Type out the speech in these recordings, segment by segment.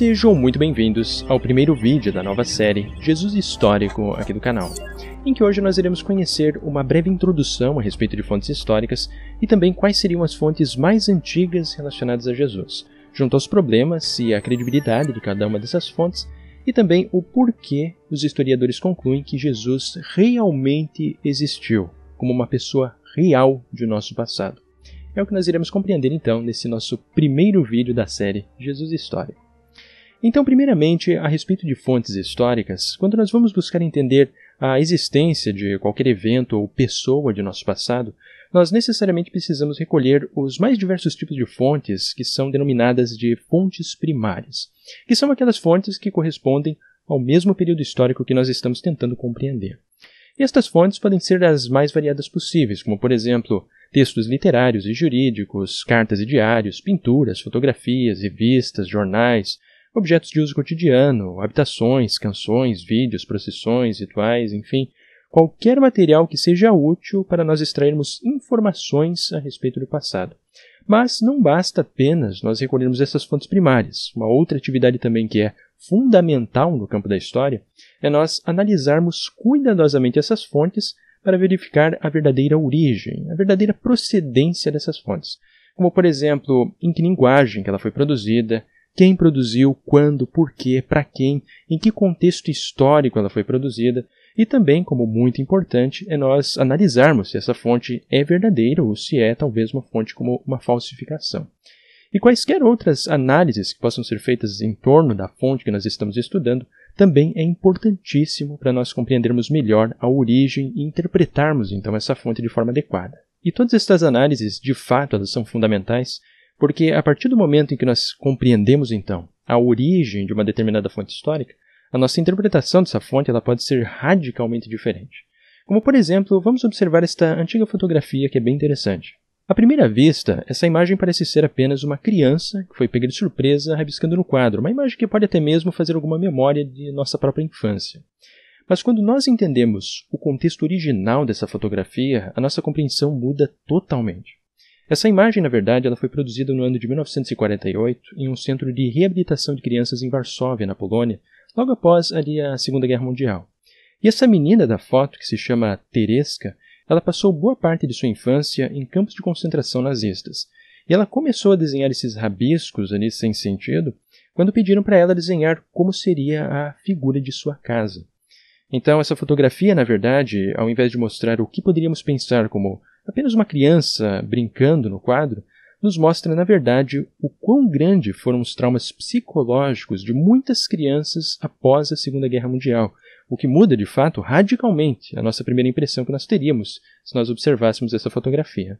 Sejam muito bem-vindos ao primeiro vídeo da nova série Jesus Histórico aqui do canal, em que hoje nós iremos conhecer uma breve introdução a respeito de fontes históricas e também quais seriam as fontes mais antigas relacionadas a Jesus, junto aos problemas e a credibilidade de cada uma dessas fontes e também o porquê os historiadores concluem que Jesus realmente existiu, como uma pessoa real de nosso passado. É o que nós iremos compreender então nesse nosso primeiro vídeo da série Jesus Histórico. Então, primeiramente, a respeito de fontes históricas, quando nós vamos buscar entender a existência de qualquer evento ou pessoa de nosso passado, nós necessariamente precisamos recolher os mais diversos tipos de fontes que são denominadas de fontes primárias, que são aquelas fontes que correspondem ao mesmo período histórico que nós estamos tentando compreender. E estas fontes podem ser as mais variadas possíveis, como, por exemplo, textos literários e jurídicos, cartas e diários, pinturas, fotografias, revistas, jornais, objetos de uso cotidiano, habitações, canções, vídeos, procissões, rituais, enfim, qualquer material que seja útil para nós extrairmos informações a respeito do passado. Mas não basta apenas nós recolhermos essas fontes primárias. Uma outra atividade também que é fundamental no campo da história é nós analisarmos cuidadosamente essas fontes para verificar a verdadeira origem, a verdadeira procedência dessas fontes. Como, por exemplo, em que linguagem que ela foi produzida, quem produziu, quando, por quê, para quem, em que contexto histórico ela foi produzida, e também, como muito importante, é nós analisarmos se essa fonte é verdadeira ou se é talvez uma fonte como uma falsificação. E quaisquer outras análises que possam ser feitas em torno da fonte que nós estamos estudando também é importantíssimo para nós compreendermos melhor a origem e interpretarmos então essa fonte de forma adequada. E todas estas análises, de fato, elas são fundamentais porque a partir do momento em que nós compreendemos, então, a origem de uma determinada fonte histórica, a nossa interpretação dessa fonte ela pode ser radicalmente diferente. Como, por exemplo, vamos observar esta antiga fotografia que é bem interessante. À primeira vista, essa imagem parece ser apenas uma criança que foi pega de surpresa rabiscando no quadro, uma imagem que pode até mesmo fazer alguma memória de nossa própria infância. Mas quando nós entendemos o contexto original dessa fotografia, a nossa compreensão muda totalmente. Essa imagem, na verdade, ela foi produzida no ano de 1948 em um centro de reabilitação de crianças em Varsóvia, na Polônia, logo após ali a Segunda Guerra Mundial. E essa menina da foto, que se chama Tereska, ela passou boa parte de sua infância em campos de concentração nazistas. E ela começou a desenhar esses rabiscos ali sem sentido quando pediram para ela desenhar como seria a figura de sua casa. Então, essa fotografia, na verdade, ao invés de mostrar o que poderíamos pensar como apenas uma criança brincando no quadro, nos mostra, na verdade, o quão grande foram os traumas psicológicos de muitas crianças após a Segunda Guerra Mundial, o que muda, de fato, radicalmente a nossa primeira impressão que nós teríamos se nós observássemos essa fotografia.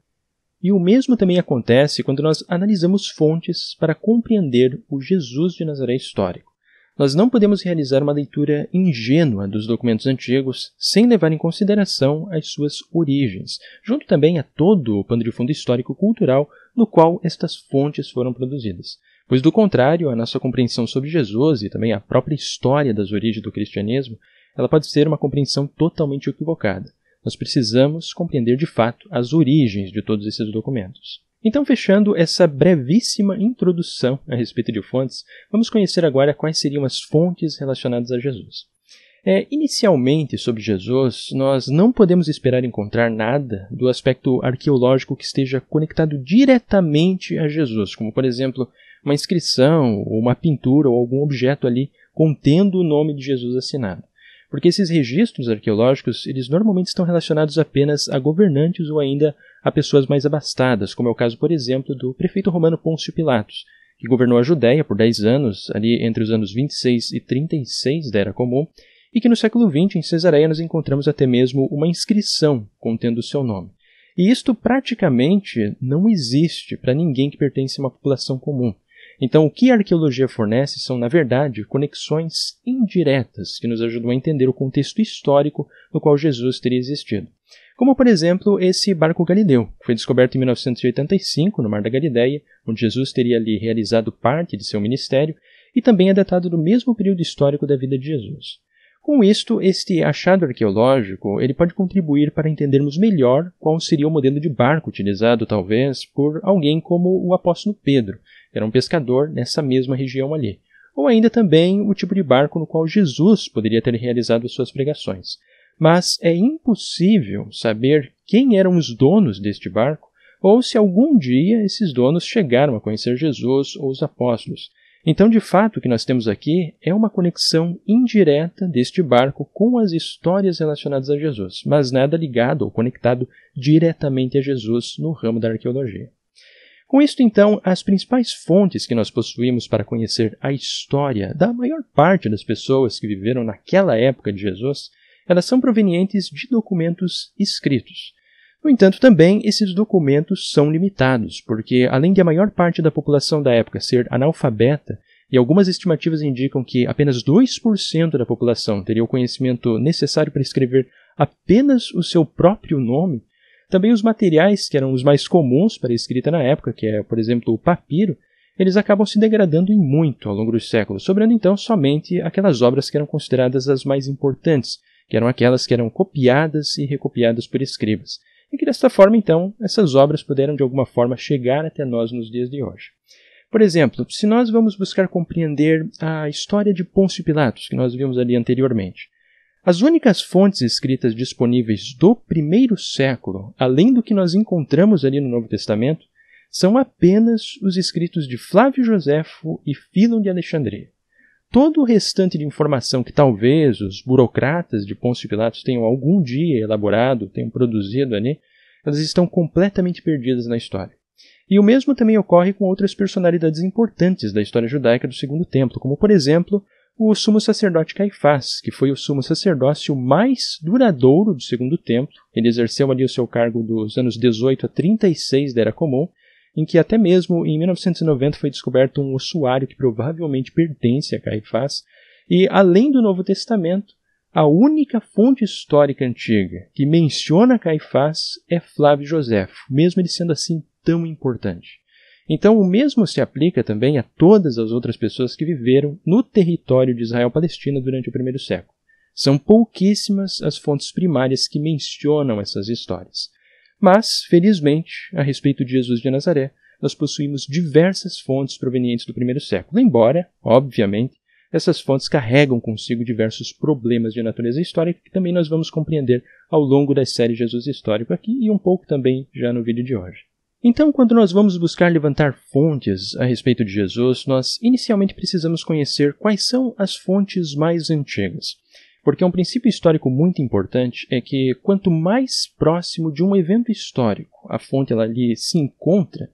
E o mesmo também acontece quando nós analisamos fontes para compreender o Jesus de Nazaré histórico. Nós não podemos realizar uma leitura ingênua dos documentos antigos sem levar em consideração as suas origens, junto também a todo o pano de fundo histórico-cultural no qual estas fontes foram produzidas. Pois, do contrário, a nossa compreensão sobre Jesus e também a própria história das origens do cristianismo, ela pode ser uma compreensão totalmente equivocada. Nós precisamos compreender de fato as origens de todos esses documentos. Então, fechando essa brevíssima introdução a respeito de fontes, vamos conhecer agora quais seriam as fontes relacionadas a Jesus. É, inicialmente, sobre Jesus, nós não podemos esperar encontrar nada do aspecto arqueológico que esteja conectado diretamente a Jesus, como, por exemplo, uma inscrição, ou uma pintura, ou algum objeto ali contendo o nome de Jesus assinado. Porque esses registros arqueológicos, eles normalmente estão relacionados apenas a governantes ou ainda a pessoas mais abastadas, como é o caso, por exemplo, do prefeito romano Pôncio Pilatos, que governou a Judéia por 10 anos, ali entre os anos 26 e 36 da Era Comum, e que no século XX, em Cesareia, nós encontramos até mesmo uma inscrição contendo o seu nome. E isto praticamente não existe para ninguém que pertence a uma população comum. Então, o que a arqueologia fornece são, na verdade, conexões indiretas que nos ajudam a entender o contexto histórico no qual Jesus teria existido como por exemplo esse barco Galileu, que foi descoberto em 1985 no Mar da Galileia, onde Jesus teria ali realizado parte de seu ministério, e também é datado do mesmo período histórico da vida de Jesus. Com isto, este achado arqueológico ele pode contribuir para entendermos melhor qual seria o modelo de barco utilizado, talvez, por alguém como o apóstolo Pedro, que era um pescador nessa mesma região ali, ou ainda também o tipo de barco no qual Jesus poderia ter realizado suas pregações mas é impossível saber quem eram os donos deste barco ou se algum dia esses donos chegaram a conhecer Jesus ou os apóstolos. Então, de fato, o que nós temos aqui é uma conexão indireta deste barco com as histórias relacionadas a Jesus, mas nada ligado ou conectado diretamente a Jesus no ramo da arqueologia. Com isto, então, as principais fontes que nós possuímos para conhecer a história da maior parte das pessoas que viveram naquela época de Jesus elas são provenientes de documentos escritos. No entanto, também esses documentos são limitados, porque além de a maior parte da população da época ser analfabeta, e algumas estimativas indicam que apenas 2% da população teria o conhecimento necessário para escrever apenas o seu próprio nome, também os materiais que eram os mais comuns para a escrita na época, que é, por exemplo, o papiro, eles acabam se degradando em muito ao longo dos séculos, sobrando então somente aquelas obras que eram consideradas as mais importantes, que eram aquelas que eram copiadas e recopiadas por escribas, e que desta forma, então, essas obras puderam de alguma forma chegar até nós nos dias de hoje. Por exemplo, se nós vamos buscar compreender a história de Pôncio Pilatos, que nós vimos ali anteriormente, as únicas fontes escritas disponíveis do primeiro século, além do que nós encontramos ali no Novo Testamento, são apenas os escritos de Flávio Joséfo e Filon de Alexandria todo o restante de informação que talvez os burocratas de Pôncio Pilatos tenham algum dia elaborado, tenham produzido ali, elas estão completamente perdidas na história. E o mesmo também ocorre com outras personalidades importantes da história judaica do Segundo Templo, como, por exemplo, o sumo sacerdote Caifás, que foi o sumo sacerdócio mais duradouro do Segundo Templo. Ele exerceu ali o seu cargo dos anos 18 a 36 da Era Comum em que até mesmo em 1990 foi descoberto um ossuário que provavelmente pertence a Caifás, e além do Novo Testamento, a única fonte histórica antiga que menciona Caifás é Flávio Josefo, mesmo ele sendo assim tão importante. Então, o mesmo se aplica também a todas as outras pessoas que viveram no território de Israel-Palestina durante o primeiro século. São pouquíssimas as fontes primárias que mencionam essas histórias. Mas, felizmente, a respeito de Jesus de Nazaré, nós possuímos diversas fontes provenientes do primeiro século, embora, obviamente, essas fontes carregam consigo diversos problemas de natureza histórica que também nós vamos compreender ao longo da série Jesus Histórico aqui e um pouco também já no vídeo de hoje. Então, quando nós vamos buscar levantar fontes a respeito de Jesus, nós inicialmente precisamos conhecer quais são as fontes mais antigas. Porque um princípio histórico muito importante é que quanto mais próximo de um evento histórico a fonte ela ali se encontra,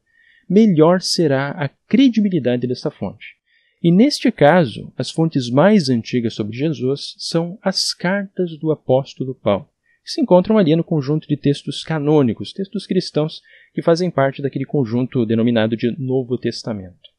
melhor será a credibilidade dessa fonte. E neste caso, as fontes mais antigas sobre Jesus são as cartas do apóstolo Paulo, que se encontram ali no conjunto de textos canônicos, textos cristãos que fazem parte daquele conjunto denominado de Novo Testamento.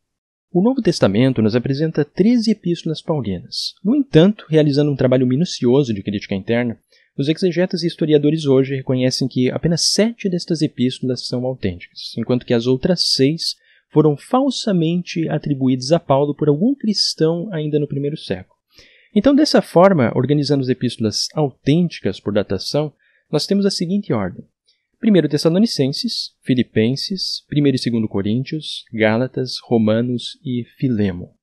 O Novo Testamento nos apresenta 13 epístolas paulinas. No entanto, realizando um trabalho minucioso de crítica interna, os exegetas e historiadores hoje reconhecem que apenas sete destas epístolas são autênticas, enquanto que as outras seis foram falsamente atribuídas a Paulo por algum cristão ainda no primeiro século. Então, dessa forma, organizando as epístolas autênticas por datação, nós temos a seguinte ordem: 1 Tessalonicenses, Filipenses, 1 e 2 Coríntios, Gálatas, Romanos e Filemo.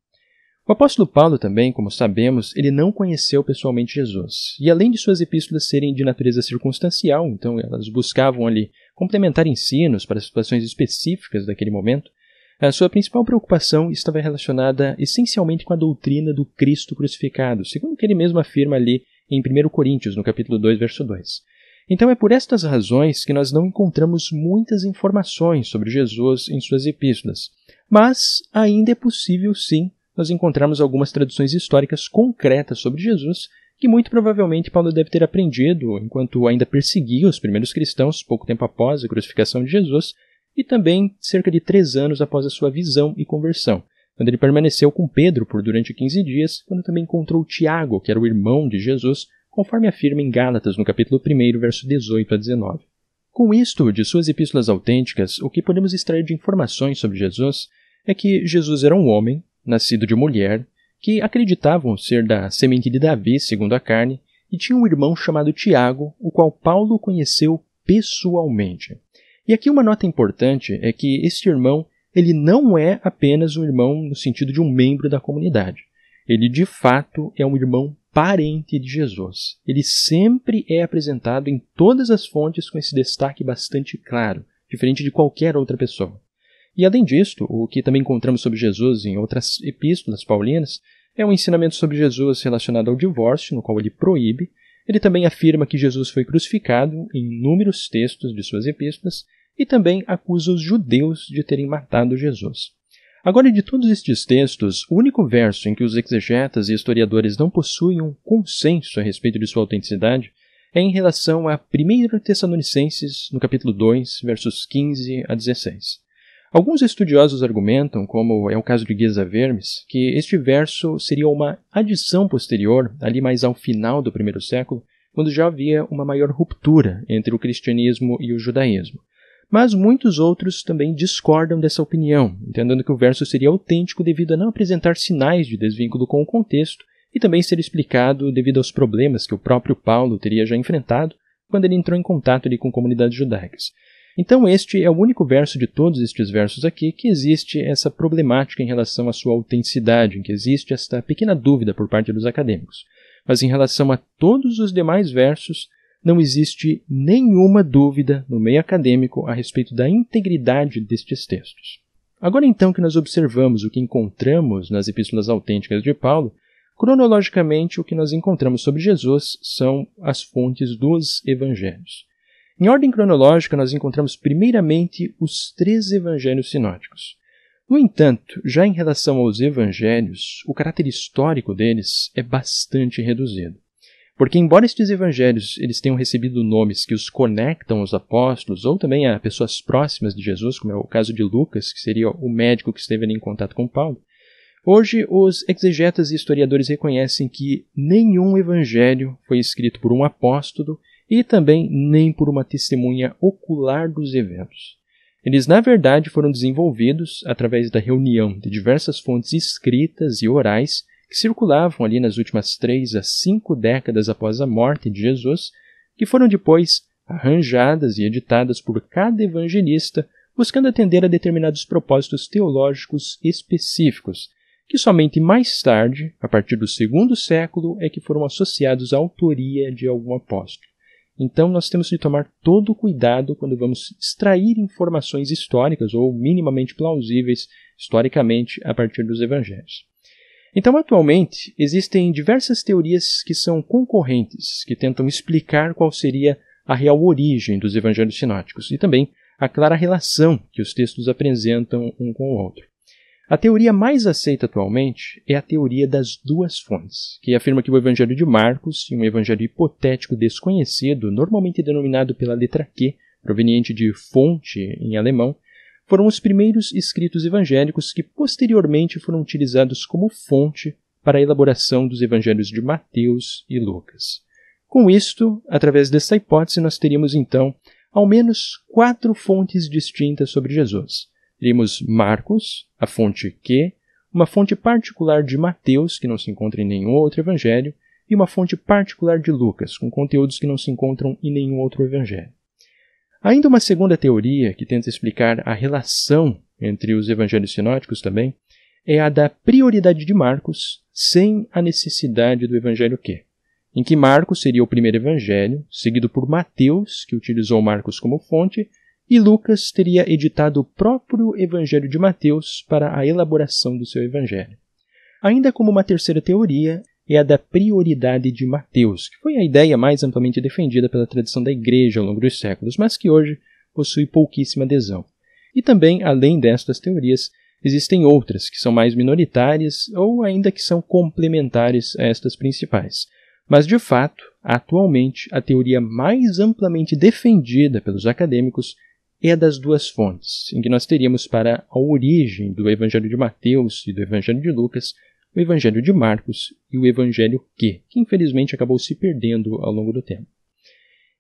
O apóstolo Paulo também, como sabemos, ele não conheceu pessoalmente Jesus. E além de suas epístolas serem de natureza circunstancial, então elas buscavam ali complementar ensinos para situações específicas daquele momento, a sua principal preocupação estava relacionada essencialmente com a doutrina do Cristo crucificado, segundo que ele mesmo afirma ali em 1 Coríntios, no capítulo 2, verso 2. Então é por estas razões que nós não encontramos muitas informações sobre Jesus em suas epístolas, mas ainda é possível sim nós encontrarmos algumas traduções históricas concretas sobre Jesus que muito provavelmente Paulo deve ter aprendido enquanto ainda perseguia os primeiros cristãos pouco tempo após a crucificação de Jesus e também cerca de três anos após a sua visão e conversão, quando ele permaneceu com Pedro por durante 15 dias, quando também encontrou Tiago, que era o irmão de Jesus, conforme afirma em Gálatas no capítulo 1, verso 18 a 19. Com isto, de suas epístolas autênticas, o que podemos extrair de informações sobre Jesus é que Jesus era um homem, nascido de mulher, que acreditavam ser da semente de Davi, segundo a carne, e tinha um irmão chamado Tiago, o qual Paulo conheceu pessoalmente. E aqui uma nota importante é que este irmão, ele não é apenas um irmão no sentido de um membro da comunidade. Ele de fato é um irmão parente de Jesus. Ele sempre é apresentado em todas as fontes com esse destaque bastante claro, diferente de qualquer outra pessoa. E além disto, o que também encontramos sobre Jesus em outras epístolas paulinas é um ensinamento sobre Jesus relacionado ao divórcio, no qual ele proíbe. Ele também afirma que Jesus foi crucificado em inúmeros textos de suas epístolas e também acusa os judeus de terem matado Jesus. Agora, de todos estes textos, o único verso em que os exegetas e historiadores não possuem um consenso a respeito de sua autenticidade é em relação a 1 Tessalonicenses, no capítulo 2, versos 15 a 16. Alguns estudiosos argumentam, como é o caso de Guisa Vermes, que este verso seria uma adição posterior, ali mais ao final do primeiro século, quando já havia uma maior ruptura entre o cristianismo e o judaísmo. Mas muitos outros também discordam dessa opinião, entendendo que o verso seria autêntico devido a não apresentar sinais de desvínculo com o contexto e também ser explicado devido aos problemas que o próprio Paulo teria já enfrentado quando ele entrou em contato ali com comunidades judaicas. Então, este é o único verso de todos estes versos aqui que existe essa problemática em relação à sua autenticidade, em que existe esta pequena dúvida por parte dos acadêmicos. Mas em relação a todos os demais versos, não existe nenhuma dúvida no meio acadêmico a respeito da integridade destes textos. Agora então que nós observamos o que encontramos nas epístolas autênticas de Paulo, cronologicamente o que nós encontramos sobre Jesus são as fontes dos evangelhos. Em ordem cronológica, nós encontramos primeiramente os três evangelhos sinóticos. No entanto, já em relação aos evangelhos, o caráter histórico deles é bastante reduzido. Porque embora estes evangelhos eles tenham recebido nomes que os conectam aos apóstolos ou também a pessoas próximas de Jesus, como é o caso de Lucas, que seria o médico que esteve em contato com Paulo, hoje os exegetas e historiadores reconhecem que nenhum evangelho foi escrito por um apóstolo e também nem por uma testemunha ocular dos eventos. Eles, na verdade, foram desenvolvidos através da reunião de diversas fontes escritas e orais que circulavam ali nas últimas três a cinco décadas após a morte de Jesus, que foram depois arranjadas e editadas por cada evangelista, buscando atender a determinados propósitos teológicos específicos, que somente mais tarde, a partir do segundo século, é que foram associados à autoria de algum apóstolo. Então, nós temos de tomar todo o cuidado quando vamos extrair informações históricas ou minimamente plausíveis historicamente a partir dos evangelhos. Então, atualmente, existem diversas teorias que são concorrentes, que tentam explicar qual seria a real origem dos evangelhos sinóticos e também a clara relação que os textos apresentam um com o outro. A teoria mais aceita atualmente é a teoria das duas fontes, que afirma que o Evangelho de Marcos e um evangelho hipotético desconhecido, normalmente denominado pela letra Q, proveniente de fonte em alemão, foram os primeiros escritos evangélicos que posteriormente foram utilizados como fonte para a elaboração dos evangelhos de Mateus e Lucas. Com isto, através dessa hipótese, nós teríamos então ao menos quatro fontes distintas sobre Jesus. Teríamos Marcos, a fonte Q, uma fonte particular de Mateus, que não se encontra em nenhum outro evangelho, e uma fonte particular de Lucas, com conteúdos que não se encontram em nenhum outro evangelho. Ainda uma segunda teoria que tenta explicar a relação entre os evangelhos sinóticos também é a da prioridade de Marcos sem a necessidade do evangelho Q, em que Marcos seria o primeiro evangelho, seguido por Mateus, que utilizou Marcos como fonte, e Lucas teria editado o próprio evangelho de Mateus para a elaboração do seu evangelho. Ainda como uma terceira teoria, é a da prioridade de Mateus, que foi a ideia mais amplamente defendida pela tradição da Igreja ao longo dos séculos, mas que hoje possui pouquíssima adesão. E também, além destas teorias, existem outras que são mais minoritárias ou ainda que são complementares a estas principais. Mas, de fato, atualmente, a teoria mais amplamente defendida pelos acadêmicos é a das duas fontes, em que nós teríamos para a origem do Evangelho de Mateus e do Evangelho de Lucas o Evangelho de Marcos e o Evangelho Q, que infelizmente acabou se perdendo ao longo do tempo.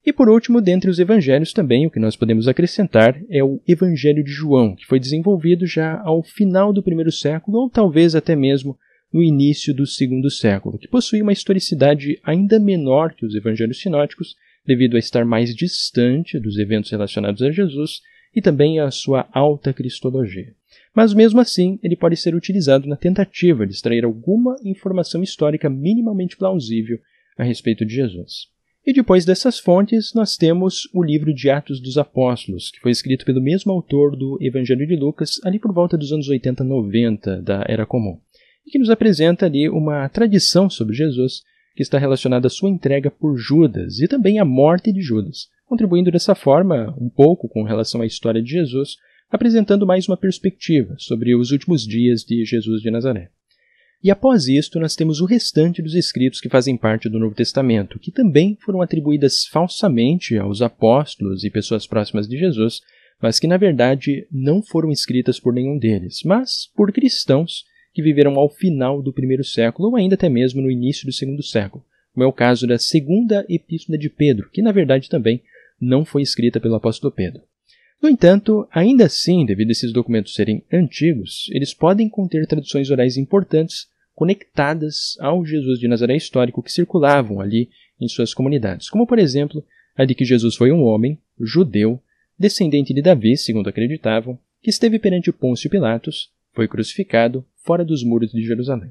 E por último, dentre os evangelhos também, o que nós podemos acrescentar é o Evangelho de João, que foi desenvolvido já ao final do primeiro século, ou talvez até mesmo no início do segundo século, que possui uma historicidade ainda menor que os evangelhos sinóticos, devido a estar mais distante dos eventos relacionados a Jesus e também à sua alta cristologia mas mesmo assim ele pode ser utilizado na tentativa de extrair alguma informação histórica minimamente plausível a respeito de Jesus. E depois dessas fontes, nós temos o livro de Atos dos Apóstolos, que foi escrito pelo mesmo autor do Evangelho de Lucas, ali por volta dos anos 80, 90 da Era Comum, e que nos apresenta ali uma tradição sobre Jesus que está relacionada à sua entrega por Judas e também à morte de Judas, contribuindo dessa forma um pouco com relação à história de Jesus apresentando mais uma perspectiva sobre os últimos dias de Jesus de Nazaré. E após isto, nós temos o restante dos escritos que fazem parte do Novo Testamento, que também foram atribuídas falsamente aos apóstolos e pessoas próximas de Jesus, mas que na verdade não foram escritas por nenhum deles, mas por cristãos que viveram ao final do primeiro século ou ainda até mesmo no início do segundo século, como é o caso da segunda epístola de Pedro, que na verdade também não foi escrita pelo apóstolo Pedro. No entanto, ainda assim, devido a esses documentos serem antigos, eles podem conter traduções orais importantes conectadas ao Jesus de Nazaré histórico que circulavam ali em suas comunidades, como por exemplo a de que Jesus foi um homem, judeu, descendente de Davi, segundo acreditavam, que esteve perante Pôncio Pilatos, foi crucificado fora dos muros de Jerusalém.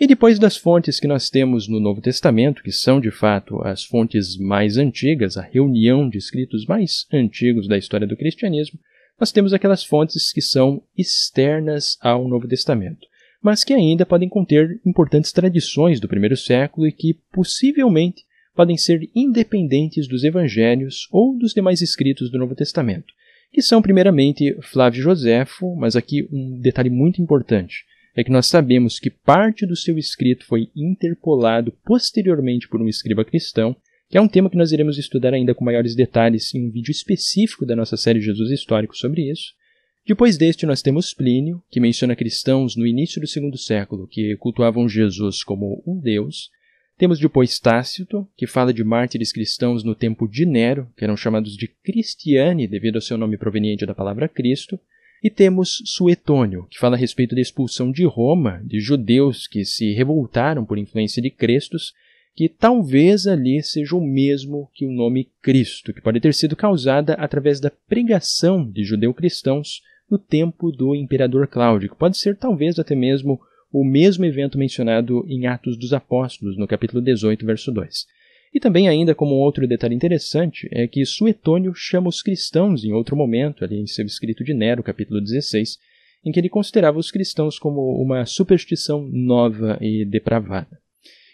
E depois das fontes que nós temos no Novo Testamento, que são de fato as fontes mais antigas, a reunião de escritos mais antigos da história do cristianismo, nós temos aquelas fontes que são externas ao Novo Testamento, mas que ainda podem conter importantes tradições do primeiro século e que possivelmente podem ser independentes dos evangelhos ou dos demais escritos do Novo Testamento, que são primeiramente Flávio Joséfo, mas aqui um detalhe muito importante é que nós sabemos que parte do seu escrito foi interpolado posteriormente por um escriba cristão, que é um tema que nós iremos estudar ainda com maiores detalhes em um vídeo específico da nossa série Jesus Histórico sobre isso. Depois deste, nós temos Plínio, que menciona cristãos no início do segundo século que cultuavam Jesus como um Deus. Temos depois Tácito, que fala de mártires cristãos no tempo de Nero, que eram chamados de Cristiane devido ao seu nome proveniente da palavra Cristo. E temos Suetônio, que fala a respeito da expulsão de Roma de judeus que se revoltaram por influência de Crestos, que talvez ali seja o mesmo que o nome Cristo, que pode ter sido causada através da pregação de judeu-cristãos no tempo do imperador Cláudio, que pode ser talvez até mesmo o mesmo evento mencionado em Atos dos Apóstolos, no capítulo 18, verso 2. E também ainda como um outro detalhe interessante é que Suetônio chama os cristãos em outro momento, ali em seu escrito de Nero, capítulo 16, em que ele considerava os cristãos como uma superstição nova e depravada.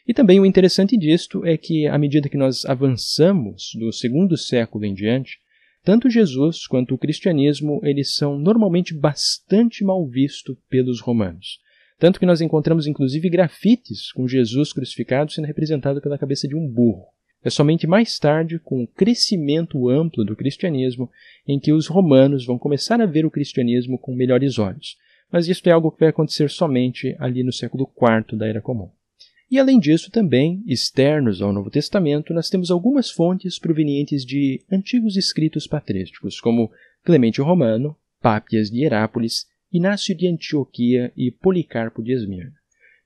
E também o interessante disto é que, à medida que nós avançamos do segundo século em diante, tanto Jesus quanto o cristianismo eles são normalmente bastante mal vistos pelos romanos. Tanto que nós encontramos inclusive grafites com Jesus crucificado sendo representado pela cabeça de um burro. É somente mais tarde, com o crescimento amplo do cristianismo, em que os romanos vão começar a ver o cristianismo com melhores olhos. Mas isto é algo que vai acontecer somente ali no século IV da Era Comum. E além disso, também, externos ao Novo Testamento, nós temos algumas fontes provenientes de antigos escritos patrísticos, como Clemente o Romano, Papias de Herápolis, Inácio de Antioquia e Policarpo de Esmirna.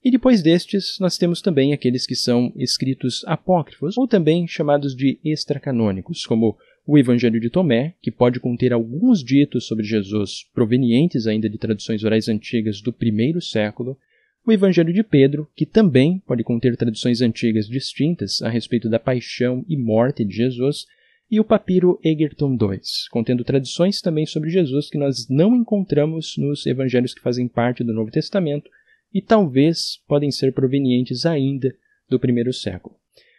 E depois destes, nós temos também aqueles que são escritos apócrifos, ou também chamados de extracanônicos, como o Evangelho de Tomé, que pode conter alguns ditos sobre Jesus provenientes ainda de traduções orais antigas do primeiro século, o Evangelho de Pedro, que também pode conter traduções antigas distintas a respeito da paixão e morte de Jesus, e o papiro Egerton II, contendo tradições também sobre Jesus que nós não encontramos nos evangelhos que fazem parte do Novo Testamento e talvez podem ser provenientes ainda do primeiro século.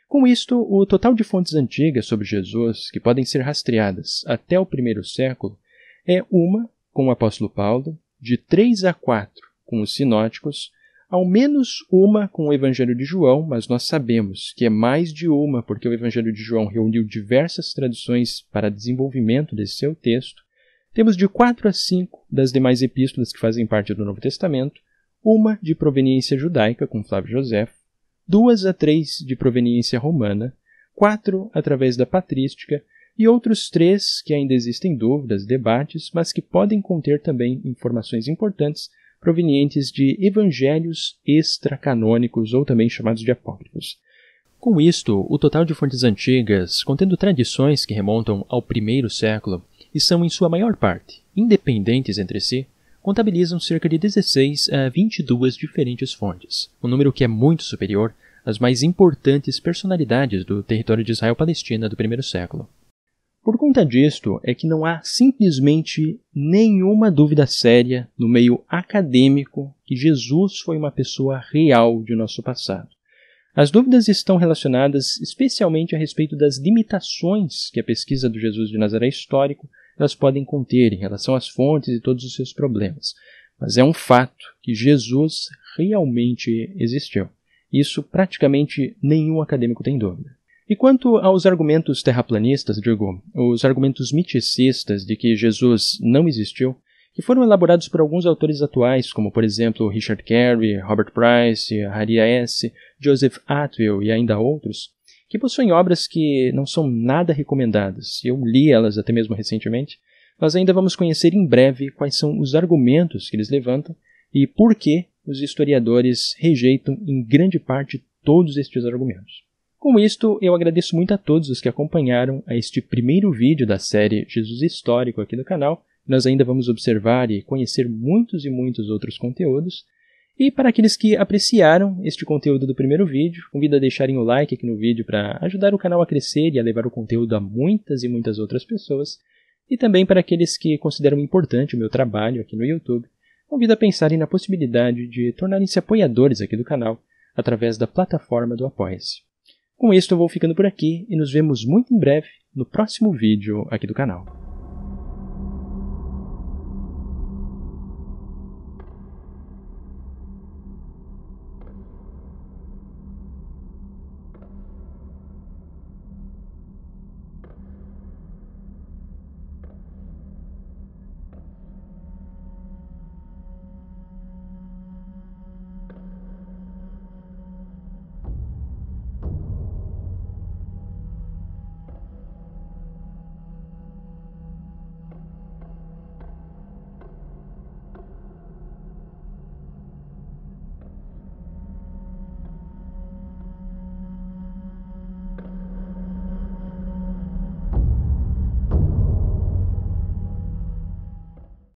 Com isto, o total de fontes antigas sobre Jesus que podem ser rastreadas até o primeiro século é uma com o apóstolo Paulo, de três a quatro com os sinóticos ao menos uma com o Evangelho de João, mas nós sabemos que é mais de uma, porque o Evangelho de João reuniu diversas traduções para desenvolvimento desse seu texto. Temos de quatro a cinco das demais epístolas que fazem parte do Novo Testamento, uma de proveniência judaica, com Flávio José duas a três de proveniência romana, quatro através da patrística e outros três que ainda existem dúvidas, debates, mas que podem conter também informações importantes provenientes de evangelhos extracanônicos ou também chamados de apócrifos. Com isto, o total de fontes antigas, contendo tradições que remontam ao primeiro século e são, em sua maior parte, independentes entre si, contabilizam cerca de 16 a 22 diferentes fontes, um número que é muito superior às mais importantes personalidades do território de Israel-Palestina do primeiro século. Por conta disto é que não há simplesmente nenhuma dúvida séria no meio acadêmico que Jesus foi uma pessoa real de nosso passado. As dúvidas estão relacionadas especialmente a respeito das limitações que a pesquisa do Jesus de Nazaré histórico elas podem conter em relação às fontes e todos os seus problemas. Mas é um fato que Jesus realmente existiu. Isso praticamente nenhum acadêmico tem dúvida. E quanto aos argumentos terraplanistas, digo, os argumentos miticistas de que Jesus não existiu, que foram elaborados por alguns autores atuais, como por exemplo Richard Carey, Robert Price, Harry S., Joseph Atwell e ainda outros, que possuem obras que não são nada recomendadas, eu li elas até mesmo recentemente, nós ainda vamos conhecer em breve quais são os argumentos que eles levantam e por que os historiadores rejeitam em grande parte todos estes argumentos. Com isto, eu agradeço muito a todos os que acompanharam a este primeiro vídeo da série Jesus Histórico aqui no canal. Nós ainda vamos observar e conhecer muitos e muitos outros conteúdos. E para aqueles que apreciaram este conteúdo do primeiro vídeo, convido a deixarem o like aqui no vídeo para ajudar o canal a crescer e a levar o conteúdo a muitas e muitas outras pessoas. E também para aqueles que consideram importante o meu trabalho aqui no YouTube, convido a pensarem na possibilidade de tornarem-se apoiadores aqui do canal através da plataforma do Apoia-se. Com isso eu vou ficando por aqui e nos vemos muito em breve no próximo vídeo aqui do canal.